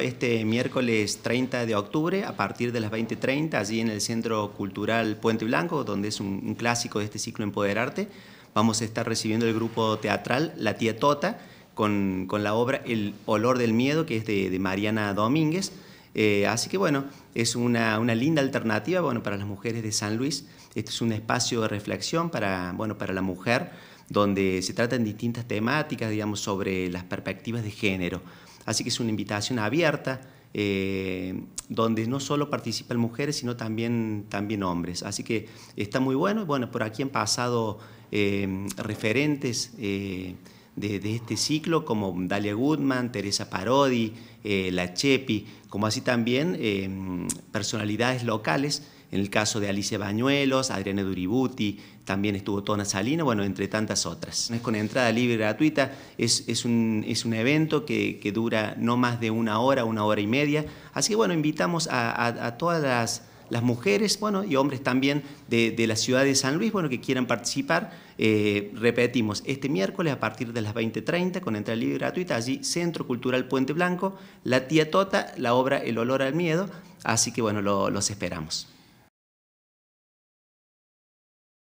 Este miércoles 30 de octubre, a partir de las 20.30, allí en el Centro Cultural Puente Blanco, donde es un, clásico de este ciclo Empoderarte, vamos a estar recibiendo el grupo teatral La Tía Tota con, la obra El Olor del Miedo, que es de, Mariana Domínguez. Eh, así que bueno, es una, linda alternativa bueno, para las mujeres de San Luis. Este es un espacio de reflexión bueno, para la mujer donde se tratan distintas temáticas, digamos, sobre las perspectivas de género. Así que es una invitación abierta, eh, donde no solo participan mujeres, sino también, también hombres. Así que está muy bueno. Bueno, por aquí han pasado eh, referentes eh, de, de, este ciclo, como Dalia Goodman, Teresa Parodi, La Chepi, como así también personalidades locales en el caso de Alicia Bañuelos, Adriana Duributi, también estuvo Tona Salina, bueno, entre tantas otras. Es con entrada libre y gratuita, es, un, evento que, dura no más de una hora, una hora y media. Así que bueno, invitamos a, todas las mujeres bueno, y hombres también de, la ciudad de San Luis bueno, que quieran participar. Eh, repetimos, este miércoles a partir de las 20.30 con entrada libre gratuita, allí Centro Cultural Puente Blanco, La Tía Tota, la obra El Olor al Miedo. Así que bueno, los esperamos.